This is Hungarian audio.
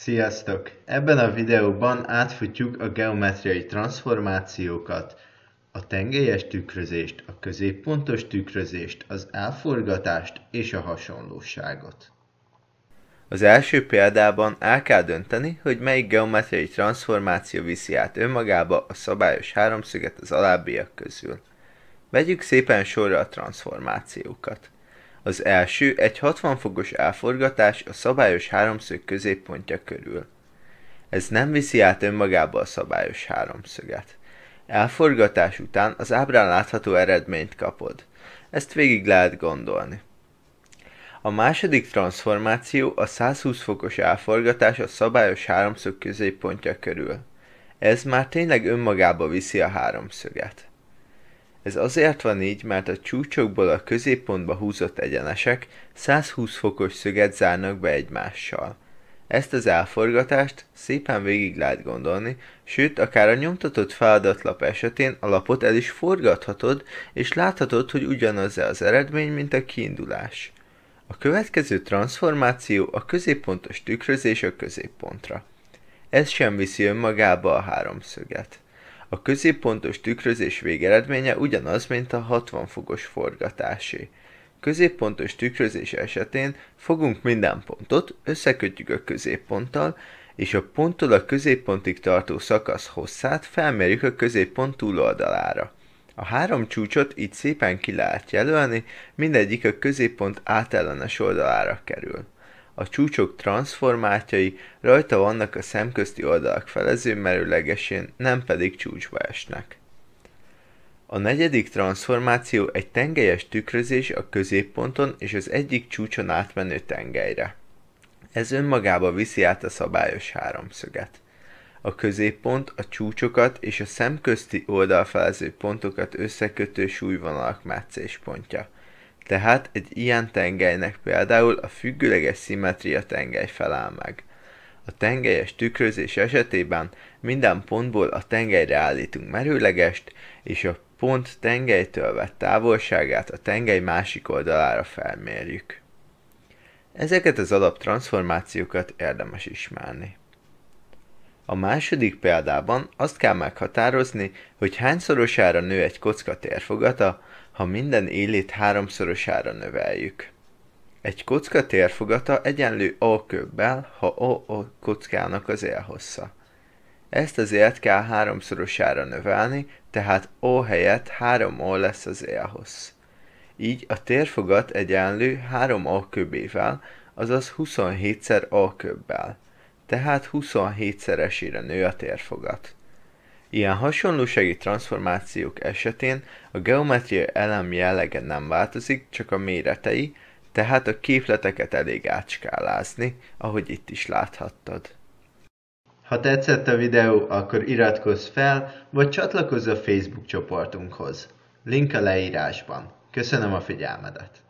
Sziasztok! Ebben a videóban átfutjuk a geometriai transformációkat, a tengelyes tükrözést, a középpontos tükrözést, az elforgatást és a hasonlóságot. Az első példában el kell dönteni, hogy melyik geometriai transformáció viszi át önmagába a szabályos háromszöget az alábbiak közül. Vegyük szépen sorra a transformációkat. Az első egy 60 fokos elforgatás a szabályos háromszög középpontja körül. Ez nem viszi át önmagába a szabályos háromszöget. Elforgatás után az ábrán látható eredményt kapod. Ezt végig lehet gondolni. A második transformáció a 120 fokos elforgatás a szabályos háromszög középpontja körül. Ez már tényleg önmagába viszi a háromszöget. Ez azért van így, mert a csúcsokból a középpontba húzott egyenesek 120 fokos szöget zárnak be egymással. Ezt az elforgatást szépen végig lehet gondolni, sőt, akár a nyomtatott feladatlap esetén a lapot el is forgathatod, és láthatod, hogy ugyanaz-e az eredmény, mint a kiindulás. A következő transformáció a középpontos tükrözés a középpontra. Ez sem viszi önmagába a háromszöget. A középpontos tükrözés végeredménye ugyanaz, mint a 60 fokos forgatásé. Középpontos tükrözés esetén fogunk minden pontot, összekötjük a középponttal, és a ponttól a középpontig tartó szakasz hosszát felmérjük a középpont túloldalára. A három csúcsot így szépen ki lehet jelölni, mindegyik a középpont átellenes oldalára kerül a csúcsok transformátjai rajta vannak a szemközti oldalak felező merőlegesén, nem pedig csúcsba esnek. A negyedik transformáció egy tengelyes tükrözés a középponton és az egyik csúcson átmenő tengelyre. Ez önmagába viszi át a szabályos háromszöget. A középpont a csúcsokat és a szemközti oldalfelező pontokat összekötő súlyvonalak meccéspontja – tehát egy ilyen tengelynek például a függőleges szimmetria tengely felel meg. A tengelyes tükrözés esetében minden pontból a tengelyre állítunk merőlegest, és a pont tengelytől vett távolságát a tengely másik oldalára felmérjük. Ezeket az alaptranszformációkat érdemes ismerni. A második példában azt kell meghatározni, hogy hányszorosára nő egy kocka térfogata, ha minden élét háromszorosára növeljük. Egy kocka térfogata egyenlő A köbbel, ha A a kockának az élhossza. Ezt az élt kell háromszorosára növelni, tehát O helyett 3O lesz az élhossz. Így a térfogat egyenlő 3A köbével, azaz 27-szer A köbbel tehát 27-szeresére nő a térfogat. Ilyen hasonlósági transformációk esetén a geometriai elem jellege nem változik, csak a méretei, tehát a képleteket elég átskálázni, ahogy itt is láthattad. Ha tetszett a videó, akkor iratkozz fel, vagy csatlakozz a Facebook csoportunkhoz. Link a leírásban. Köszönöm a figyelmedet!